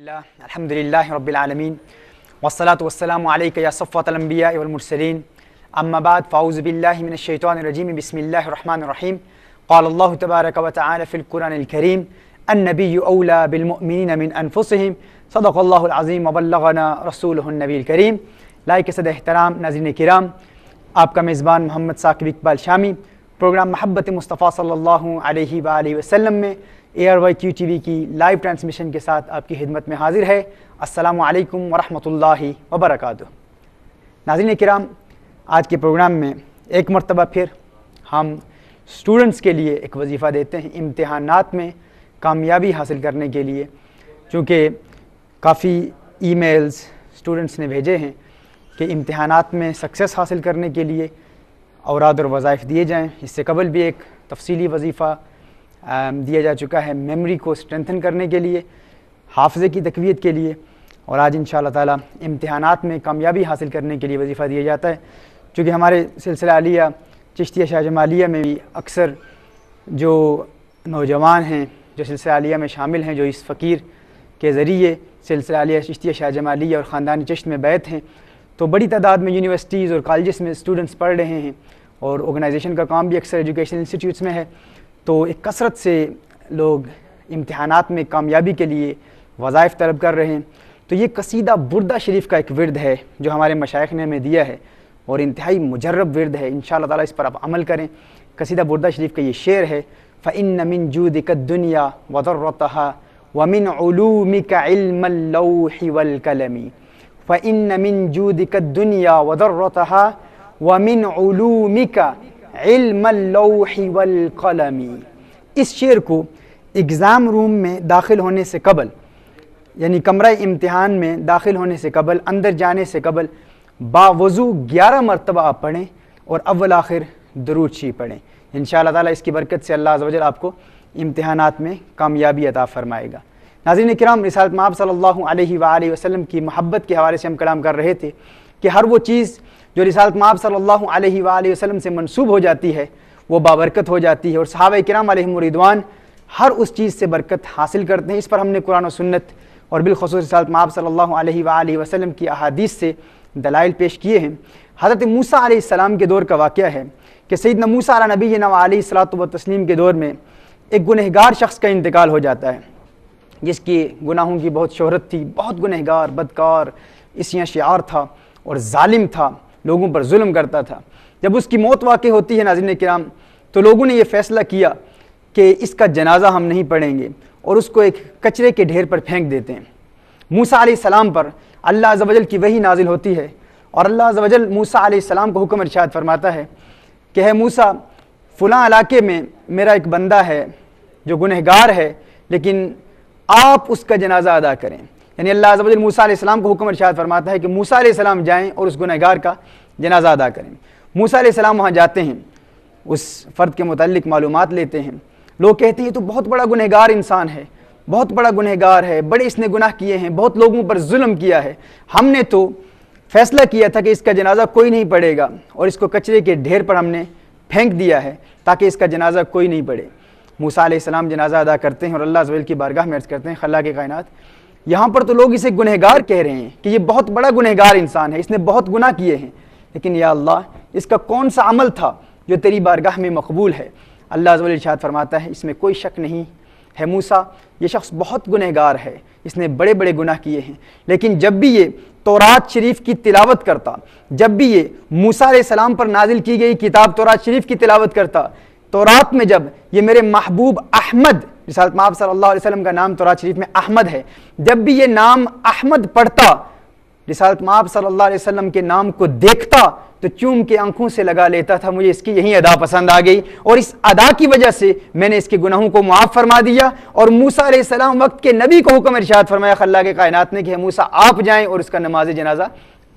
الله الحمد لله رب العالمين والصلاة والسلام عليك يا صفة الأنبياء والمرسلين أما بعد فأعوذ بالله من الشيطان الرجيم بسم الله الرحمن الرحيم قال الله تبارك وتعالى في القرآن الكريم النبي أولى بالمؤمنين من أنفسهم صدق الله العظيم وبلغنا رسوله النبي الكريم لائك سد احترام ناظرين الكرام آپ مزبان محمد ثاقب اقبال شامي پروگرام محبت مصطفى صلى الله عليه وآله وسلم میں A R Y Q T V की live transmission के साथ आपकी हिदमत में हाजिर है अस्सलाम वालेकुम वरहमतुल्लाहि वबरकातुहू नाजिन कराम आज के प्रोग्राम में एक मरतबा फिर हम स्टूडेंट्स के लिए एक वजीफ़ा देते हैं इम्तहानात में कामयाबी हासिल करने के लिए चूँकि काफ़ी ईमेल्स स्टूडेंट्स ने भेजे हैं कि इम्तहानात में सक्सेस हासिल करने के लिए औराद और वज़ाइफ दिए जाएँ इससे कबल भी एक तफसीली वजीफ़ा दिया जा चुका है मेमोरी को स्ट्रेंथन करने के लिए हाफजे की तकवीत के लिए और आज इन ताला इम्तहानात में कामयाबी हासिल करने के लिए वजीफ़ा दिया जाता है चूँकि हमारे सिलसिला आलिया चिश्तिया शाहजमालिया में भी अक्सर जो नौजवान हैं जो सिलसिला आलिया में शामिल हैं जो इस फ़कीर के ज़रिए सिलसिला आलिया चिश्तिया शाहजमालिया और ख़ानदान चश्त में बैत हैं तो बड़ी तादाद में यूनिवर्सिटीज़ और कॉलेज़ में स्टूडेंट्स पढ़ रहे हैं और ऑर्गेनाइजेशन का काम भी अक्सर एजुकेशन इंस्टीट्यूट्स में है तो एक कसरत से लोग इम्तहान में कामयाबी के लिए वज़ाइफ तलब कर रहे हैं तो ये कसीदा बुरदा शरीफ का एक विरद है जो हमारे मशाइ ने हमें दिया है और इंतहाई मुजरब विरद है इन ताला इस पर आप अमल करें कसीदा बुरदा शरीफ का ये शेर है फ़िन नमिन दिकत दुनिया वदरतहा वमिन उलूमिकलमी फ़िन नमिन दिकत दुनिया वदरतहा वमिन का इल्मलमी इस शेर को एग्ज़ाम रूम में दाखिल होने से कबल यानी कमरा इम्तहान में दाखिल होने से कबल अंदर जाने से कबल बावजू ग्यारह मरतबा आप पढ़ें और अव्वल आखिर दरूची पढ़ें इन ताला इसकी बरकत से अल्लाह वजल आपको इम्तहान में कामयाबी अदा फ़रमाएगा नाजीन कराम रिसालत माब सल्लल्लाहु अलैहि की मोहब्बत के हवाले से हम कलाम कर रहे थे कि हर वो चीज़ जो रिसालत माब सल्ला वसलम से मनसूब हो जाती है वो बाबरकत हो जाती है और सहाब कराम रिदवान हर उस चीज़ से बरकत हासिल करते हैं इस पर हमने कुरान सन्नत सुन्नत और बिलखसूस रिसालत माब सल्लल्लाहु वसलम की अहादीस से दलाइल पेश किए हैं हज़रत मूसा आसमाम के दौर का वाक़ है कि सईद मूसा नबी नवाली सलात व तस्लीम के दौर में एक गुनहगार शख्स का इंतकाल हो जाता है जिसकी गुनाहों की बहुत शहरत थी बहुत गुनहगार बदकार इसियाँ शार था और ालिम था लोगों पर जुल्म करता था जब उसकी मौत वाक़ होती है नाजिन कराम तो लोगों ने यह फ़ैसला किया कि इसका जनाजा हम नहीं पढ़ेंगे और उसको एक कचरे के ढेर पर फेंक देते हैं मूसा सलाम पर अल्लाह जवजल की वही नाजिल होती है और अल्लाह जवजल मूसा सलाम को हुक्म इरशाद फरमाता है कि है मूसा फ़लां इलाके में मेरा एक बंदा है जो गुनहगार है लेकिन आप उसका जनाजा अदा करें यानी अल्लाह अजब मूसा को हुक्म अरशाद फरमाता है कि मूसा जाएँ और उस गुनहगार का जनाजा अदा करें मूसा वहाँ जाते हैं उस फ़र्द के मतलब मालूम लेते हैं लोग कहते हैं तो बहुत बड़ा गुनहगार इंसान है बहुत बड़ा गुनहगार है बड़े इसने गुनाह किए हैं बहुत लोगों पर जुल्म किया है हमने तो फैसला किया था कि इसका जनाजा कोई नहीं पड़ेगा और इसको कचरे के ढेर पर हमने फेंक दिया है ताकि इसका जनाजा कोई नहीं पड़े मूसा जनाजा अदा करते हैं और अल्लाह जवेल की बारगाह में अर्ज़ करते हैं खला के कायनात यहाँ पर तो लोग इसे गुनहगार कह रहे हैं कि ये बहुत बड़ा गुनहगार इंसान है इसने बहुत गुनाह किए हैं लेकिन या अल्लाह इसका कौन सा अमल था जो तेरी बारगाह में मकबूल है अल्लाह अजवाद फरमाता है इसमें कोई शक नहीं है मूसा ये शख्स बहुत गुनहगार है इसने बड़े बड़े गुनाह किए हैं लेकिन जब भी ये तोरात शरीफ की तिलावत करता जब भी ये मूसा सलाम पर नाजिल की गई किताब तोरात शरीफ की तिलावत करता तोरात में जब ये मेरे महबूब अहमद रिसालत माब सल्लल्लाहु अलैहि का नाम तोरा शरीफ में अहमद है जब भी ये नाम अहमद पढ़ता रिसालत माप सल्लाम के नाम को देखता तो चूम के आंखों से लगा लेता था मुझे इसकी यही अदा पसंद आ गई और इस अदा की वजह से मैंने इसके गुनाहों को मुआफ़ फरमा दिया और मूसा सलाम वक्त के नबी को हुक्म इर्शाद फरमाया खल्ला के कायनात ने कि मूसा आप जाएं और उसका नमाज जनाजा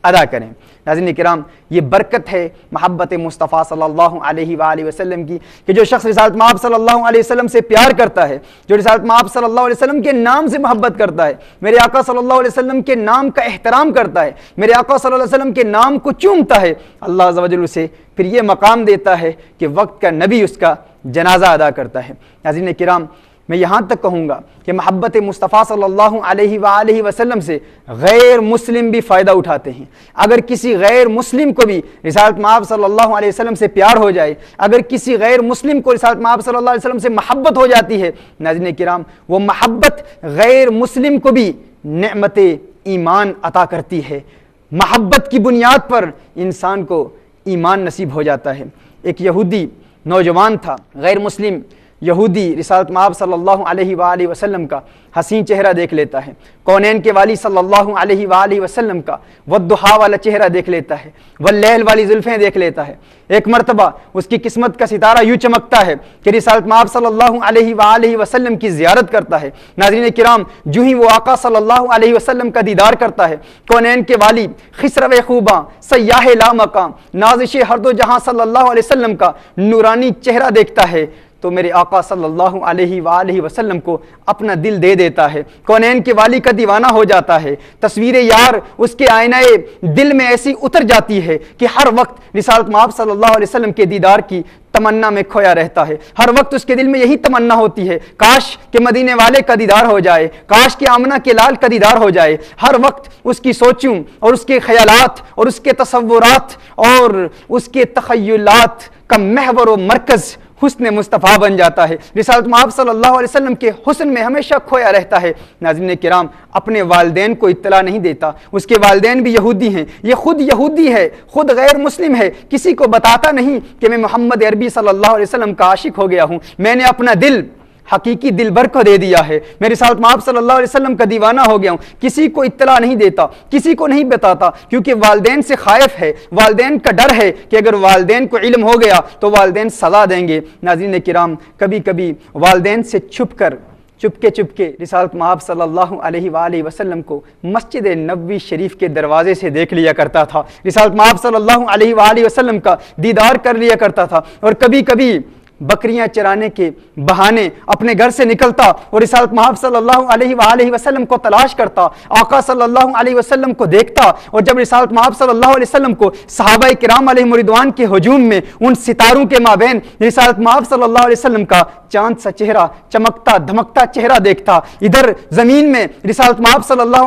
अदा करें नाजिन कराम ये बरकत है महब्बत मुस्तफ़ा सल्लल्लाहु अलैहि वसल्लम की कि जो शख्स रिसालत माब सल्लल्लाहु अलैहि वसल्लम से प्यार करता है जो रिसालत माब सल्लल्लाहु अलैहि वसल्लम के नाम से महब्बत करता है मेरे आका सल्लल्लाहु अलैहि वसल्लम के नाम का एहतराम करता है मेरे आका सल्लल्लाहु अलैहि वसल्लम के नाम को चूमता है अल्लाह वजल उसे फिर ये मकाम देता है कि वक्त का नबी उसका जनाजा अदा करता है नाजिन कराम मैं यहाँ तक कहूँगा कि महब्बत मुस्तफ़ा सल्लल्लाहु अलैहि वसल्लम वसल्लम से गैर मुस्लिम भी फ़ायदा उठाते हैं अगर किसी गैर मुस्लिम को भी रिसालत महब सल्लल्लाहु अलैहि वसल्लम से प्यार हो जाए अगर किसी गैर मुस्लिम को रिसालत महब सल्लल्लाहु अलैहि वसल्लम से महब्बत हो जाती है नाजिन कराम वो महब्बत गैर मुस्लिम को भी नमत ईमान अता करती है महब्बत की बुनियाद पर इंसान को ईमान नसीब हो जाता है एक यहूदी नौजवान था गैर मुस्लिम यहूदी रिसालत माब सल्लल्लाहु वसलम का हसीन चेहरा देख लेता है कौनैन के वाली सल्लल्लाहु अलैहि वसल्लम का वदुहा वाला चेहरा देख लेता है वल्लैल वाली जुल्फ़ें देख लेता है एक मरतबा उसकी किस्मत का सितारा यूँ चमकता है कि रिसालत माब सल्ला वसलम की ज्यारत करता है नाजरीन कराम जूँ ही वो आका सल्ला वसलम का दीदार करता है कौनैन के वाली खसरव खूबा सयाह ला मकाम नाजिश हरदो जहाँ सल्ला वसलम का नूरानी चेहरा देखता है तो मेरे आका सल्लल्लाहु अलैहि सल्ला वसल्लम को अपना दिल दे देता है कौनैन के वाली का दीवाना हो जाता है तस्वीर यार उसके आयना दिल में ऐसी उतर जाती है कि हर वक्त रिसालत माप सल्लल्लाहु अलैहि वसल्लम के दीदार की तमन्ना में खोया रहता है हर वक्त उसके दिल में यही तमन्ना होती है काश के मदीने वाले का दीदार हो जाए काश के आमना के लाल का दीदार हो जाए हर वक्त उसकी सोचों और उसके ख्यालात और उसके तस्वुरात और उसके तखयलात का महवर व मरकज़ हुसन मुस्तफ़ा बन जाता है रिसात महाब सल्लल्लाहु के हुसन में हमेशा खोया रहता है नाजिन कराम अपने वालदेन को इतला नहीं देता उसके वालदे भी यहूदी हैं ये खुद यहूदी है खुद गैर मुस्लिम है किसी को बताता नहीं कि मैं मोहम्मद अरबी सल्ला वसलम का आशिक हो गया हूँ मैंने अपना दिल हकीकी भर को दे दिया है मेरे साथ माप सल्लल्लाहु अलैहि वसल्लम का दीवाना हो गया हूँ किसी को इतला नहीं देता किसी को नहीं बताता क्योंकि वालदेन से खायफ है वालदे का डर है कि अगर वालदेन को इल्म हो गया तो वालदेन सजा देंगे नाजीन कराम कभी कभी वालदे से छुप कर चुपके चुपके रिसालत महाब सल्लल्लाहु अलैहि वसल्लम को मस्जिद नबी शरीफ के दरवाजे से देख लिया करता था रिसालत महाब सल्लल्लाहु अलैहि वसल्लम का दीदार कर लिया करता था और कभी कभी बकरियां चराने के बहाने अपने घर से निकलता और रिसालत महब सल्लल्लाहु को तलाश करता आका सल्लल्लाहु अलैहि वसल्लम को देखता और जब रिसालत महब सल्लल्लाहु अलैहि वसल्लम को सहाबा कराम मुरिदवान के हजूम में उन सितारों के माबेन रिसालत महाब सल्लल्लाहु अलैहि वसल्लम का चांद सा चेहरा चमकता धमकता चेहरा देखता इधर जमीन में रिसालत महब सल्ला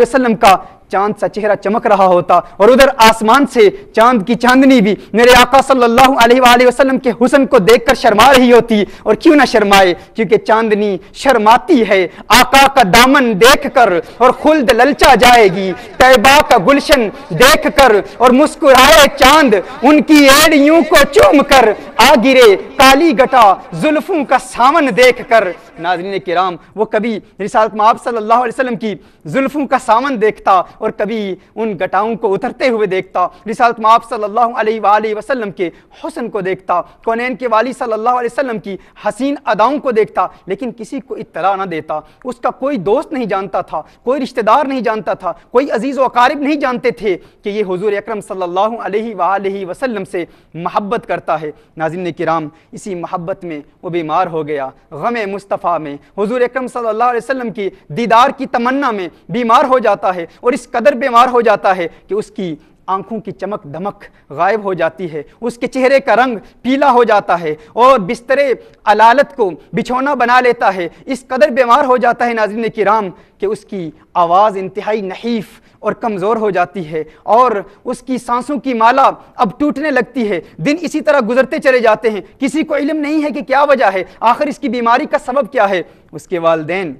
वसलम का चांद सा चेहरा चमक रहा होता और उधर आसमान से चांद की चांदनी भी मेरे आका सल्लल्लाहु अलैहि वसल्लम के हुसन को देखकर शर्मा रही होती और क्यों ना शर्माए क्योंकि चांदनी शर्माती है आका का दामन देखकर और खुल्द ललचा जाएगी तैबा का गुलशन देखकर और मुस्कुराए चांद उनकी एड़ियों को चूम कर आ गिरे काली गटा जुल्फों का सावन कर नाजरीन कराम वो कभी रिसालत माब सल्ला वसलम की जुल्फ़ों का सावन देखता और कभी उन गटाओं को उतरते हुए देखता रिसात माब सल्ला वसलम के हसन को देखता कौनैन के वाली सल्ला वसलम की हसीन अदाओं को देखता लेकिन किसी को इतला ना देता उसका कोई दोस्त नहीं जानता था कोई रिश्तेदार नहीं जानता था कोई अजीज़ वकारब नहीं जानते थे कि ये हजूर अक्रम सल्लल्लाहु अलैहि से मोहब्बत करता है नाजिन कराम इसी मोहब्बत में वो बीमार हो गया गम मुस्तफ़ा मुस्तफ़ा में हजूर अक्रम सल्लाम की दीदार की तमन्ना में बीमार हो जाता है और इस कदर बीमार हो जाता है कि उसकी आंखों की चमक दमक गायब हो जाती है उसके चेहरे का रंग पीला हो जाता है और बिस्तरे अलालत को बिछोना बना लेता है इस कदर बीमार हो जाता है नाजिन राम कि उसकी आवाज़ इंतहाई नहीफ़ और कमज़ोर हो जाती है और उसकी सांसों की माला अब टूटने लगती है दिन इसी तरह गुजरते चले जाते हैं किसी को इलम नहीं है कि क्या वजह है आखिर इसकी बीमारी का सबब क्या है उसके वालदेन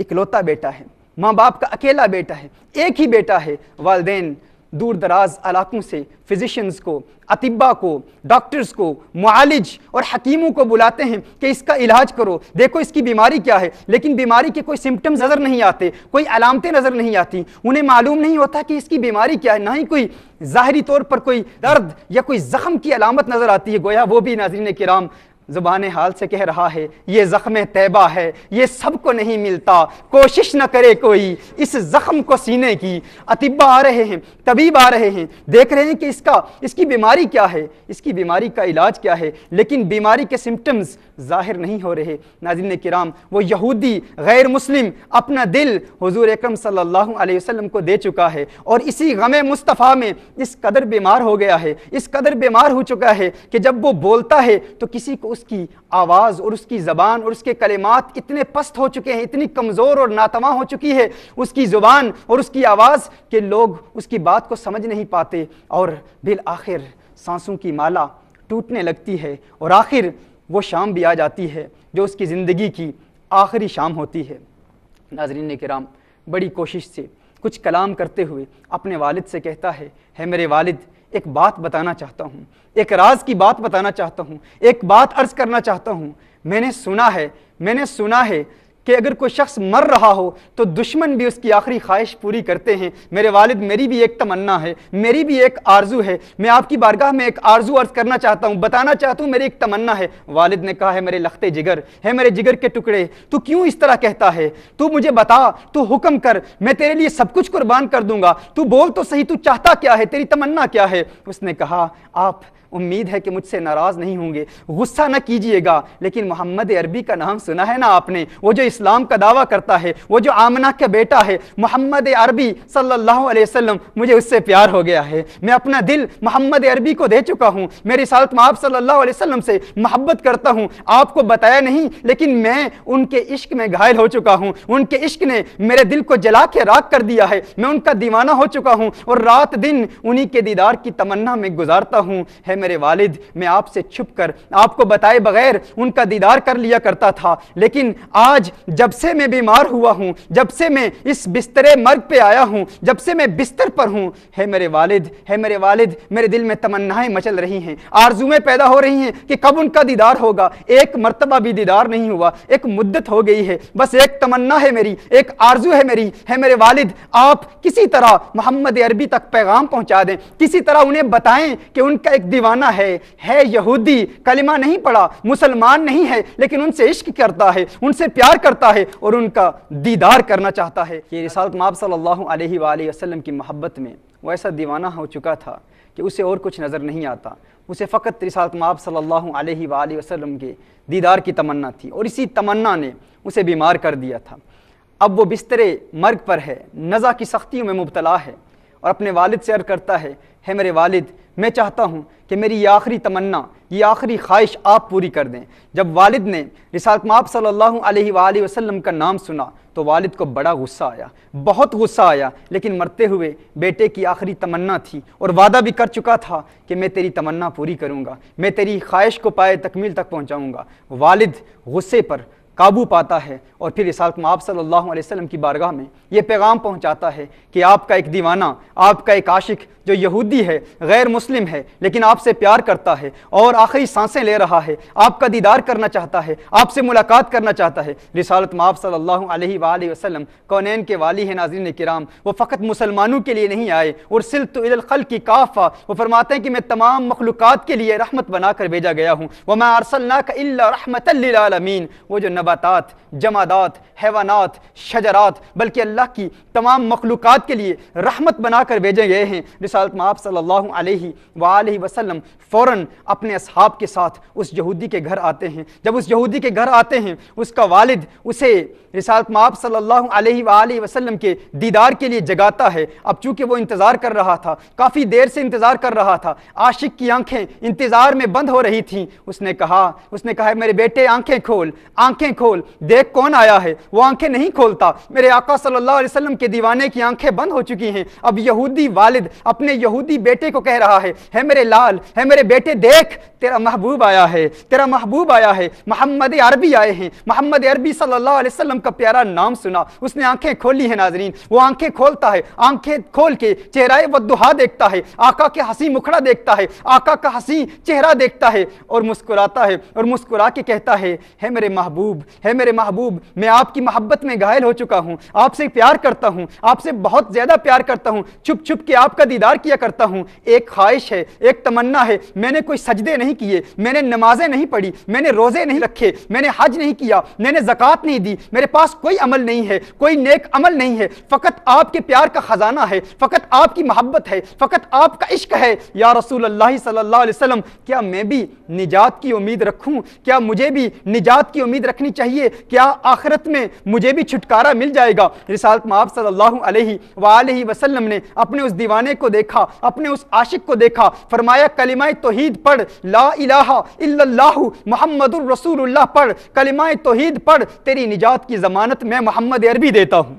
इकलौता बेटा है माँ बाप का अकेला बेटा है एक ही बेटा है वालदेन दूर दराज इलाकों से फिजिशंस को अतिबा को डॉक्टर्स को मालिज और हकीमों को बुलाते हैं कि इसका इलाज करो देखो इसकी बीमारी क्या है लेकिन बीमारी के कोई सिम्टम्स नज़र नहीं आते कोई अलामतें नज़र नहीं आती उन्हें मालूम नहीं होता कि इसकी बीमारी क्या है ना ही कोई ज़ाहरी तौर पर कोई दर्द या कोई ज़ख्म की अलामत नज़र आती है गोया वो भी नाजरन कराम ज़ुबान हाल से कह रहा है ये ज़ख्म तैबा है ये सब को नहीं मिलता कोशिश न करे कोई इस ज़ख़्म को सीने की अतिबा आ रहे हैं तबीब आ रहे हैं देख रहे हैं कि इसका इसकी बीमारी क्या है इसकी बीमारी का इलाज क्या है लेकिन बीमारी के सिम्टम्स ज़ाहिर नहीं हो रहे नाजिन कराम वो यहूदी गैर मुस्लिम अपना दिल हजूर अक्रम सल्लल्लाहु को दे चुका है और इसी गम मुस्तफ़ा में इस कदर बीमार हो गया है इस कदर बीमार हो चुका है कि जब वो बोलता है तो किसी को उसकी आवाज़ और उसकी ज़बान और उसके कलेमात इतने पस्त हो चुके हैं इतनी कमज़ोर और नातवा हो चुकी है उसकी ज़ुबान और उसकी आवाज़ के लोग उसकी बात को समझ नहीं पाते और बिल आखिर सांसों की माला टूटने लगती है और आखिर वो शाम भी आ जाती है जो उसकी ज़िंदगी की आखिरी शाम होती है नाजरीन कराम बड़ी कोशिश से कुछ कलाम करते हुए अपने वालिद से कहता है है मेरे वालिद एक बात बताना चाहता हूँ एक राज की बात बताना चाहता हूँ एक बात अर्ज़ करना चाहता हूँ मैंने सुना है मैंने सुना है कि अगर कोई शख्स मर रहा हो तो दुश्मन भी उसकी आखिरी ख्वाहिश पूरी करते हैं मेरे वालिद मेरी भी एक तमन्ना है मेरी भी एक आरजू है मैं आपकी बारगाह में एक आरजू अर्ज करना चाहता हूँ बताना चाहता हूँ मेरी एक तमन्ना है वालिद ने कहा है मेरे लखते जिगर है मेरे जिगर के टुकड़े तू क्यों इस तरह कहता है तू मुझे बता तू हुक्म कर मैं तेरे लिए सब कुछ कुर्बान कर दूंगा तू बोल तो सही तू चाहता क्या है तेरी तमन्ना क्या है उसने कहा आप उम्मीद है कि मुझसे नाराज़ नहीं होंगे गुस्सा ना कीजिएगा लेकिन मोहम्मद अरबी का नाम सुना है ना आपने वो जो इस्लाम का दावा करता है वो जो आमना का बेटा है मोहम्मद अरबी सल्लल्लाहु अलैहि वसल्लम मुझे उससे प्यार हो गया है मैं अपना दिल मोहम्मद अरबी को दे चुका हूँ मेरी सालत में आप सल्लल्लाहु अलैहि वसल्लम से मोहब्बत करता हूँ आपको बताया नहीं लेकिन मैं उनके इश्क में घायल हो चुका हूँ उनके इश्क ने मेरे दिल को जला के राख कर दिया है मैं उनका दीवाना हो चुका हूँ और रात दिन उन्हीं के दीदार की तमन्ना में गुजारता हूँ है मेरे वालिद मैं आपसे छुप कर आपको बताए बगैर उनका दीदार कर लिया करता था लेकिन आज जब से मैं बीमार हुआ हूँ जब से मैं इस बिस्तरे मर्ग पे आया हूँ जब से मैं बिस्तर पर हूँ है मेरे वालिद है मेरे वालिद मेरे दिल में तमन्नाएं मचल रही हैं आरजुएं पैदा हो रही हैं कि कब उनका दीदार होगा एक मरतबा भी दीदार नहीं हुआ एक मुद्दत हो गई है बस एक तमन्ना है मेरी एक आरजू है मेरी है मेरे वालिद आप किसी तरह मोहम्मद अरबी तक पैगाम पहुँचा दें किसी तरह उन्हें बताएं कि उनका एक दीवान बेईमाना है है यहूदी कलिमा नहीं पढ़ा मुसलमान नहीं है लेकिन उनसे इश्क करता है उनसे प्यार करता है और उनका दीदार करना चाहता है ये रिसालत माब सल्लल्लाहु की मोहब्बत में वो ऐसा दीवाना हो चुका था कि उसे और कुछ नज़र नहीं आता उसे फ़कत रिसालत माब सल्ला वसलम के दीदार की तमन्ना थी और इसी तमन्ना ने उसे बीमार कर दिया था अब वो बिस्तरे मर्ग पर है नज़ा की सख्तियों में मुबतला है और अपने वालिद से अर्ज करता है है मेरे वालिद मैं चाहता हूँ कि मेरी ये आखिरी तमन्ना ये आखिरी ख्वाहिश आप पूरी कर दें जब वालिद ने रिसात माप सल्लल्लाहु अलैहि वसल्लम का नाम सुना तो वालिद को बड़ा गुस्सा आया बहुत गुस्सा आया लेकिन मरते हुए बेटे की आखिरी तमन्ना थी और वादा भी कर चुका था कि मैं तेरी तमन्ना पूरी करूँगा मैं तेरी ख्वाहिश को पाए तकमील तक पहुँचाऊँगा वालिद गुस्से पर काबू पाता है और फिर इसाक माप सल्लल्लाहु अलैहि वसल्लम की बारगाह में ये पैगाम पहुंचाता है कि आपका एक दीवाना आपका एक आशिक जो यहूदी है गैर मुस्लिम है लेकिन आपसे प्यार करता है और आखिरी सांसें ले रहा है आपका दीदार करना चाहता है आपसे मुलाकात करना चाहता है रिसालत माप सल्लल्लाहु अलैहि वसल्लम कौनैन के वाली है नाजिन कराम वो फ़कत मुसलमानों के लिए नहीं आए और सिल तोल की काफ़ा वो फरमाते हैं कि मैं तमाम मखलूक़ात के लिए रहमत बनाकर भेजा गया हूँ वह मैं अरसल्ला का रहमत वो जो नबा नबातात जमादात हैवानात शजरात बल्कि अल्लाह की तमाम मखलूक के लिए रहमत बनाकर भेजे गए हैं रिसालत माप सल्लल्लाहु वसलम फ़ौर अपने अहाब के साथ उस यहूदी के घर आते हैं जब उस यहूदी के घर आते हैं उसका वालद उसे रिसालत माप सल्लल्लाहु अलैहि वसल्लम के दीदार के लिए जगाता है अब चूंकि वो इंतज़ार कर रहा था काफ़ी देर से इंतज़ार कर रहा था आशिक की आंखें इंतज़ार में बंद हो रही थीं उसने कहा उसने कहा मेरे बेटे आंखें खोल आंखें खोल देख कौन आया है वो आंखें नहीं खोलता मेरे आका सल्लल्लाहु अलैहि वसल्लम के दीवाने की आंखें बंद हो चुकी हैं अब यहूदी वालिद अपने यहूदी बेटे को कह रहा है है मेरे लाल है मेरे बेटे देख तेरा महबूब आया है तेरा महबूब आया है मोहम्मद अरबी आए हैं मोहम्मद अरबी सल्लल्लाहु अलैहि वसल्लम का प्यारा नाम सुना उसने आंखें खोली है नाजरीन वो आंखें खोलता है आंखें खोल के चेहरा व दुहा देखता है आका के हंसी मुखड़ा देखता है आका का हंसी चेहरा देखता है और मुस्कुराता है और मुस्कुरा के कहता है हे मेरे महबूब है मेरे महबूब मैं आपकी मोहब्बत में घायल हो चुका हूँ आपसे प्यार करता हूँ आपसे बहुत ज़्यादा प्यार करता हूँ छुप छुप के आपका दीदार किया करता हूँ एक ख्वाहिश है एक तमन्ना है मैंने कोई सजदे नहीं किए मैंने नमाजें नहीं पढ़ी मैंने रोज़े नहीं रखे मैंने हज नहीं किया मैंने ज़क़़त नहीं दी मेरे पास कोई अमल नहीं है कोई नेक अमल नहीं है फ़कत आपके प्यार का ख़जाना है फ़कत आपकी मोहब्बत है फ़कत आपका इश्क है या रसूल अल्लाह सल्लल्लाहु अलैहि वसल्लम क्या मैं भी निजात की उम्मीद रखूं क्या मुझे भी निजात की उम्मीद रखनी चाहिए क्या आखिरत में मुझे भी छुटकारा मिल जाएगा रिसालत माब सल्लल्लाहु अलैहि वालैहि वसल्लम ने अपने उस दीवाने को देखा अपने उस आशिक को देखा फरमाया कलिमा तोहीद पढ़ ला इलाहा इल्लल्लाहु मोहम्मद रसूलुल्लाह पढ़ कलिमा तोहीद पढ़ तेरी निजात की जमानत मैं मोहम्मद अरबी देता हूँ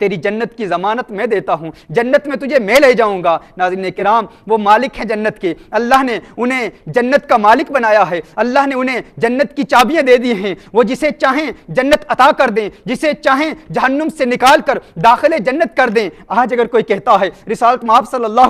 तेरी जन्नत की ज़मानत मैं देता हूँ जन्नत में तुझे मैं ले जाऊँगा नाजिन कराम वो मालिक हैं जन्नत के अल्लाह ने उन्हें जन्नत का मालिक बनाया है अल्लाह ने उन्हें जन्नत की चाबियाँ दे दी हैं वो जिसे चाहें जन्नत अता कर दें जिसे चाहें जहन्नुम से निकाल कर दाखिल जन्नत कर दें आज अगर कोई कहता है रिसालत माप सल्ला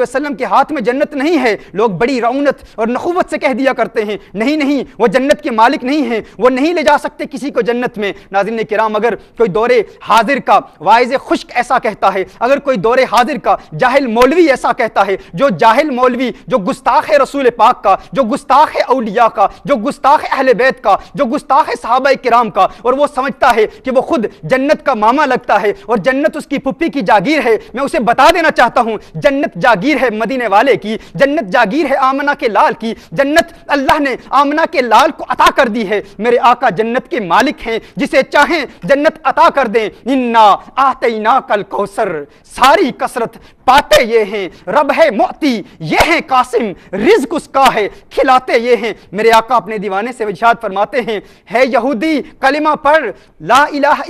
वसलम के हाथ में जन्नत नहीं है लोग बड़ी रौनत और नखुवत से कह दिया करते हैं नहीं नहीं वो जन्नत के मालिक नहीं हैं वो नहीं ले जा सकते किसी को जन्नत में नाजिन कराम अगर कोई दौरे हाजिर का वाइज खुश्क ऐसा कहता है अगर कोई दौरे हाजिर का जाहिल मौलवी ऐसा कहता है जो जाहिल मौलवी जो गुस्ताख है रसूल पाक का जो गुस्ताख है अलिया का जो गुस्ताख अहल बैत का जो गुस्ताख साहब साहबा कराम का और वो समझता है कि वो खुद जन्नत का मामा लगता है और जन्नत उसकी पुप्पी की जागीर है मैं उसे बता देना चाहता हूँ जन्नत जागीर है मदीने वाले की जन्नत जागीर है आमना के लाल की जन्नत अल्लाह ने आमना के लाल को अता कर दी है मेरे आका जन्नत के मालिक हैं जिसे चाहें जन्नत अता कर दें इन्ना ना आते ना कल कौसर सारी कसरत पाते ये हैं रब है मोती ये हैं कासिम रिज्क उसका है खिलाते ये हैं मेरे आका अपने दीवाने से विशाद फरमाते हैं है यहूदी कलिमा पढ़ ला इलाह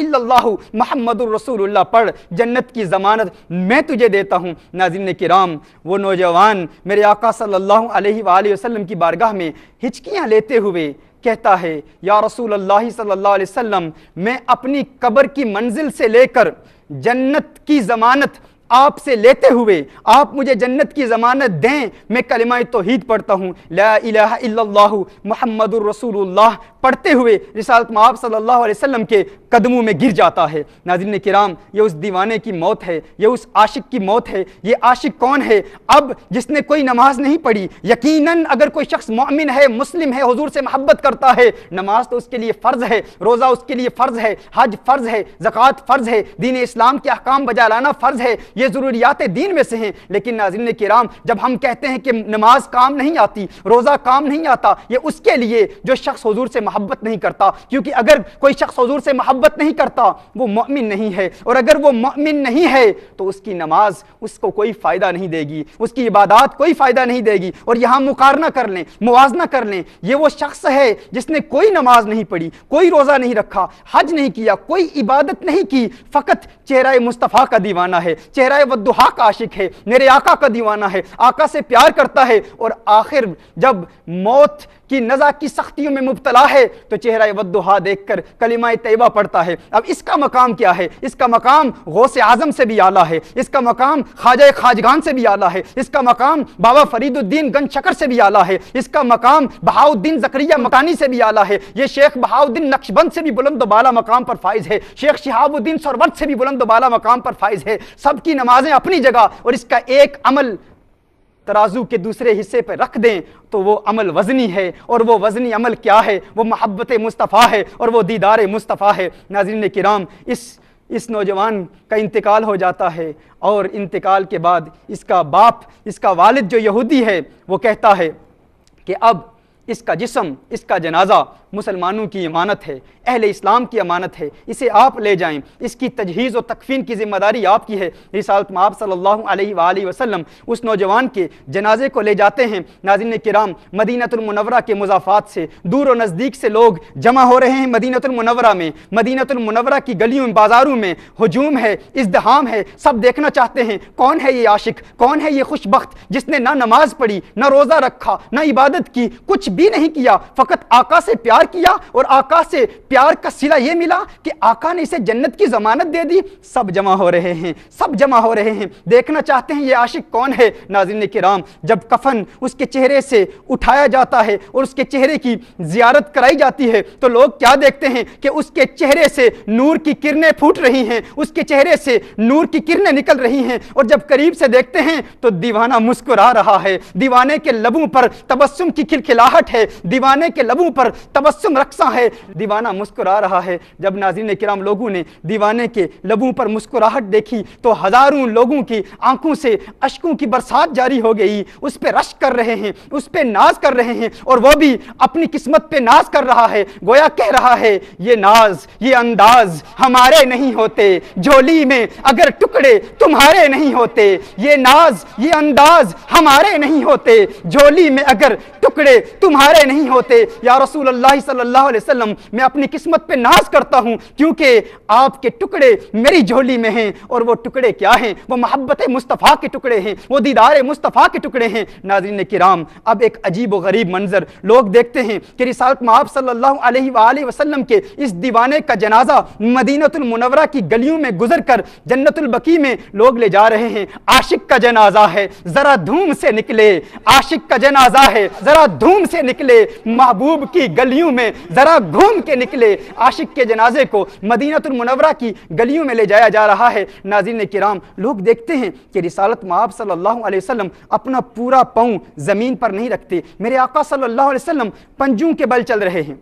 मोहम्मद रसूलुल्लाह पढ़ जन्नत की ज़मानत मैं तुझे देता हूँ नाजिम ने किराम वो नौजवान मेरे आका सल्लल्लाहु अलैहि वसल्लम की बारगाह में हिचकियाँ लेते हुए कहता है या रसूल अल्लाह सल्लल्लाहु अलैहि वसल्लम मैं अपनी कब्र की मंजिल से लेकर जन्नत की ज़मानत आपसे लेते हुए आप मुझे जन्नत की ज़मानत दें मैं कलमा तोहीद पढ़ता हूँ ला इलाहा इल्लल्लाहु मोहम्मद रसूलुल्लाह पढ़ते हुए रिसालत माब सल्लल्लाहु अलैहि वसल्लम के कदमों में गिर जाता है नाजिन राम ये उस दीवाने की मौत है ये उस आशिक की मौत है ये आशिक कौन है अब जिसने कोई नमाज नहीं पढ़ी यकीनन अगर कोई शख्स मामिन है मुस्लिम है हजूर से मोहब्बत करता है नमाज तो उसके लिए फ़र्ज़ है रोज़ा उसके लिए फ़र्ज़ है हज फ़र्ज़ है ज़क़़त फ़र्ज़ है दीन इस्लाम के अहकाम बजा लाना फ़र्ज़ है ये ज़रूरियात दीन में से हैं लेकिन नाजिन राम जब हम कहते हैं कि नमाज काम नहीं आती रोज़ा काम नहीं आता ये उसके लिए जो शख्स हजूर से मोहब्बत नहीं करता क्योंकि अगर कोई शख्स हजूर से मोहब्बत नहीं करता वो ममिन नहीं है और अगर वो ममिन नहीं है तो उसकी नमाज उसको कोई फ़ायदा नहीं देगी उसकी इबादत कोई फ़ायदा नहीं देगी और यहां मुकारना कर लें मुजना कर लें ये वो शख्स है जिसने कोई नमाज नहीं पढ़ी कोई रोज़ा नहीं रखा हज नहीं किया कोई इबादत नहीं की फ़कत चेहरा मुस्तफ़ा का दीवाना है चेहरा वदुहा का आशिक है मेरे आका का दीवाना है आका से प्यार करता है और आखिर जब मौत की नज़ा की सख्तियों में मुबतला है तो चेहरा वदुहा देख कर कलिमा तैबा पड़ता है अब इसका मकाम क्या है इसका मकाम गौस आजम से भी आला है इसका मकाम ख्वाजा खाजगान से भी आला है इसका मकाम बाबा फरीदुद्दीन गन शकर से भी आला है इसका मकाम बहाउद्दीन जकरिया मकानी से भी आला है ये शेख बहाउद्दीन नक्शबंद से भी बुलंद बाला मकाम पर फाइज है शेख शहाबुद्दीन सरवत से भी बुलंद बुलंद बाला मकाम पर फाइज है सबकी नमाजें अपनी जगह और इसका एक अमल तराजू के दूसरे हिस्से पर रख दें तो वो अमल वजनी है और वो वजनी अमल क्या है वो महब्बत मुस्तफ़ा है और वो दीदार मुस्तफ़ा है नाजरन कराम इस इस नौजवान का इंतकाल हो जाता है और इंतकाल के बाद इसका बाप इसका वालिद जो यहूदी है वो कहता है कि अब इसका जिसम इसका जनाजा मुसलमानों की अमानत है अहल इस्लाम की अमानत है इसे आप ले जाएं इसकी तजहीज़ और तकफीन की जिम्मेदारी आपकी है रिसालत आप सल्लल्लाहु अलैहि उस नौजवान के जनाजे को ले जाते हैं नाजिन कराम मदीनतमनवरा के मुजाफात से दूर और नज़दीक से लोग जमा हो रहे हैं मदीनतमनवरा में मदीनतमनवरा की गलियों में बाज़ारों में हजूम है इजदहाम है सब देखना चाहते हैं कौन है ये आशिक कौन है ये खुशबक जिसने ना नमाज पढ़ी ना रोज़ा रखा ना इबादत की कुछ भी नहीं किया फ़कत आका से प्यार किया और आका से प्यार का सिला ये मिला कि आका ने इसे जन्नत की ज़मानत दे दी सब जमा हो रहे हैं सब जमा हो रहे हैं देखना चाहते हैं ये आशिक कौन है नाजिन राम जब कफन उसके चेहरे से उठाया जाता है और उसके चेहरे की जियारत कराई जाती है तो लोग क्या देखते हैं कि उसके चेहरे से नूर की किरणें फूट रही हैं उसके चेहरे से नूर की किरणें निकल रही हैं और जब करीब से देखते हैं तो दीवाना मुस्कुरा रहा है दीवाने के लबों पर तबस्सुम की खिलखिलाहट मुस्कुराहट है दीवाने के लबों पर तबस्सुम रक्सा है दीवाना मुस्कुरा रहा है जब नाजीन किराम लोगों ने दीवाने के लबों पर मुस्कुराहट देखी तो हज़ारों लोगों की आंखों से अशकों की बरसात जारी हो गई उस पर रश कर रहे हैं उस पर नाज कर रहे हैं और वह भी अपनी किस्मत पर नाज कर रहा है गोया कह रहा है ये नाज ये अंदाज हमारे नहीं होते झोली में अगर टुकड़े तुम्हारे नहीं होते ये नाज ये अंदाज हमारे नहीं होते झोली में अगर टुकड़े तुम तुम्हारे नहीं होते या रसूल अल्लाह सल्लल्लाहु अलैहि वसल्लम मैं अपनी किस्मत पे नाज करता हूँ क्योंकि आपके टुकड़े मेरी झोली में हैं और वो टुकड़े क्या हैं वो मोहब्बत मुस्तफ़ा के टुकड़े हैं वो दीदार मुस्तफ़ा के टुकड़े हैं नाजरीन किराम अब एक अजीब व गरीब मंजर लोग देखते हैं कि रिसालत महब सल्लल्लाहु अलैहि वसल्लम के इस दीवाने का जनाजा मदीनतमनवरा की गलियों में गुजर कर जन्नतुलबकी में लोग ले जा रहे हैं आशिक का जनाजा है ज़रा धूम से निकले आशिक का जनाजा है ज़रा धूम से के निकले महबूब की गलियों में ज़रा घूम के निकले आशिक के जनाजे को मदीनतुलमनवरा की गलियों में ले जाया जा रहा है नाजिन कराम लोग देखते हैं कि रिसालत माब सल्लल्लाहु अलैहि वसल्लम अपना पूरा पाँव ज़मीन पर नहीं रखते मेरे आका सल्ला अलैहि पंजू के बल चल रहे हैं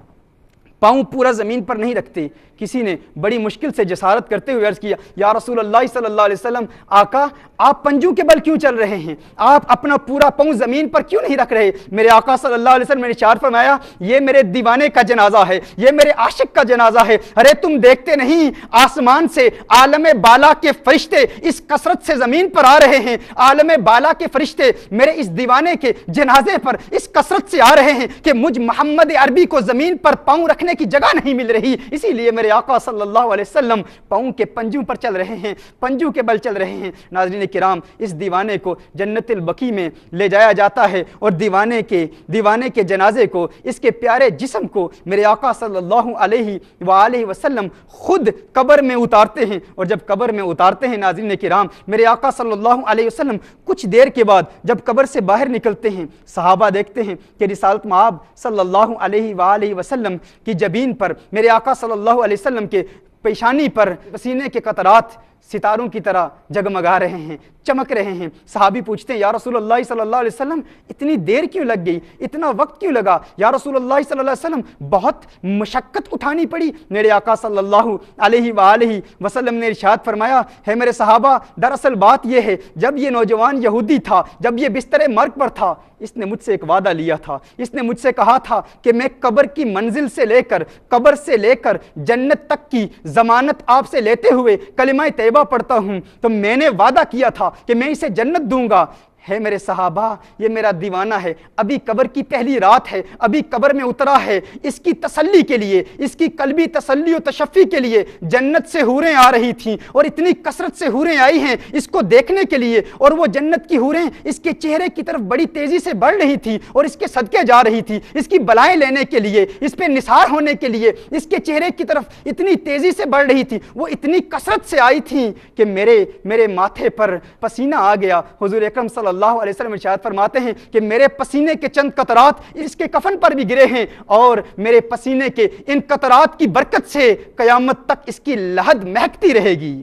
पाँव पूरा ज़मीन पर नहीं रखते किसी ने बड़ी मुश्किल से जसारत करते हुए अर्ज़ किया या रसूल अल्लाह सल्लल्लाहु अलैहि वसल्लम आका आप पंजू के बल क्यों चल रहे हैं आप अपना पूरा पाँव ज़मीन पर क्यों नहीं रख रहे मेरे आका सल्लल्लाहु अलैहि वसल्लम ने चार फरमाया ये मेरे दीवाने का जनाजा है ये मेरे आशिक का जनाजा है अरे तुम देखते नहीं आसमान से आलम बाला के फरिश्ते इस कसरत से ज़मीन पर आ रहे हैं आलम बाला के फरिश्ते मेरे इस दीवाने के जनाजे पर इस कसरत से आ रहे हैं कि मुझ मोहम्मद अरबी को ज़मीन पर पाँव रखने की जगह नहीं मिल रही इसीलिए मेरे हमारे आका सल्लल्लाहु अलैहि वसल्लम पाँव के पंजों पर चल रहे हैं पंजों के बल चल रहे हैं नाजरीन कराम इस दीवाने को जन्नतबकी में ले जाया जाता है और दीवाने के दीवाने के जनाजे को इसके प्यारे जिसम को मेरे आका सल्लल्लाहु अलैहि व वसल्लम खुद कब्र में उतारते हैं और जब कब्र में उतारते हैं नाजरीन कराम मेरे आका सल्लल्लाहु अलैहि वसल्लम कुछ देर के बाद जब कब्र से बाहर निकलते हैं सहाबा देखते हैं कि रिसालत माब सल्लल्लाहु अलैहि वसल्लम की जबीन पर मेरे आका सल्लल्लाहु अलैहि वसल्लम के पेशानी पर पसीने के कतरात सितारों की तरह जगमगा रहे हैं चमक रहे हैं साहबी पूछते हैं या रसूल अल्लाह सल्लल्लाहु अलैहि वसल्लम इतनी देर क्यों लग गई इतना वक्त क्यों लगा या रसूल अल्लाह सल्लल्लाहु अलैहि वसल्लम बहुत मशक्क़त उठानी पड़ी मेरे आका सल्लल्लाहु अलैहि वआलैहि वसल्लम ने इरशाद फरमाया है मेरे साहबा दरअसल बात यह है जब ये नौजवान यहूदी था जब ये बिस्तर मर्ग पर था इसने मुझसे एक वादा लिया था इसने मुझसे कहा था कि मैं कब्र की मंजिल से लेकर कब्र से लेकर जन्नत तक की जमानत आपसे लेते हुए कलिमा तय तैयबा पढ़ता हूँ तो मैंने वादा किया था कि मैं इसे जन्नत दूंगा है मेरे सहाबा ये मेरा दीवाना है अभी कबर की पहली रात है अभी कबर में उतरा है इसकी तसल्ली के लिए इसकी कलबी तसल्ली और तशफ़ी के लिए जन्नत से हूरें आ रही थीं और इतनी कसरत से हूरें आई हैं इसको देखने के लिए और वो जन्नत की हूरें इसके चेहरे की तरफ बड़ी तेज़ी से बढ़ रही थी और इसके सदके जा रही थी इसकी बलाएँ लेने के लिए इस पर निसार होने के लिए इसके चेहरे की तरफ इतनी तेज़ी से बढ़ रही थी वो इतनी कसरत से आई थी कि मेरे मेरे माथे पर पसीना आ गया हजूर अक्रम सल सल्लल्लाहु अलैहि वसल्लम इरशाद फरमाते हैं कि मेरे पसीने के चंद कतरात इसके कफन पर भी गिरे हैं और मेरे पसीने के इन कतरात की बरकत से कयामत तक इसकी लहद महकती रहेगी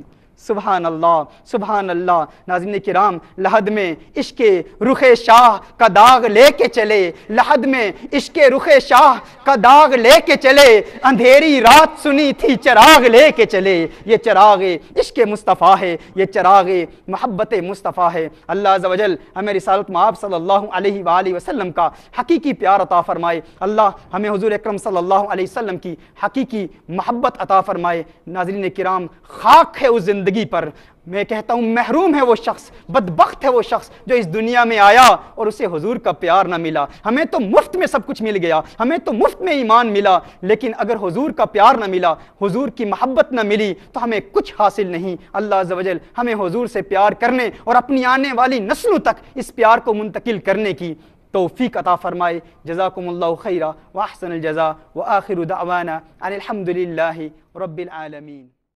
सुबहान अल्लाह सुबहान अल्लाह नाजिन किराम लहद में इश्क रुख शाह का दाग लेके चले लहद में इश्क रुख शाह का दाग लेके चले अंधेरी रात सुनी थी चराग लेके चले ये चराग इश्क मुस्तफ़ा है ये चराग मोहब्बत मुस्तफ़ा है अल्लाह वजल हमें रिसालत मब सल्ला वसलम का हकीकी प्यार अता फरमाए अल्लाह हमें हजूर अक्रम सल्ला वसलम की हकीकी मोहब्बत अता फरमाए नाजरीन कराम खाक है उस ज़िंदगी ज़िंदगी पर मैं कहता हूँ महरूम है वो शख्स बदबक है वो शख्स जो इस दुनिया में आया और उसे हुजूर का प्यार ना मिला हमें तो मुफ्त में सब कुछ मिल गया हमें तो मुफ्त में ईमान मिला लेकिन अगर हुजूर का प्यार ना मिला हुजूर की मोहब्बत ना मिली तो हमें कुछ हासिल नहीं अल्लाह जवजल हमें हुजूर से प्यार करने और अपनी आने वाली नस्लों तक इस प्यार को मुंतकिल करने की तोफ़ी अता फ़रमाए जजाकमल्ला खैरा वाहसन जजा व आखिर उदावाना अनिलहमदिल्ला रबालमीन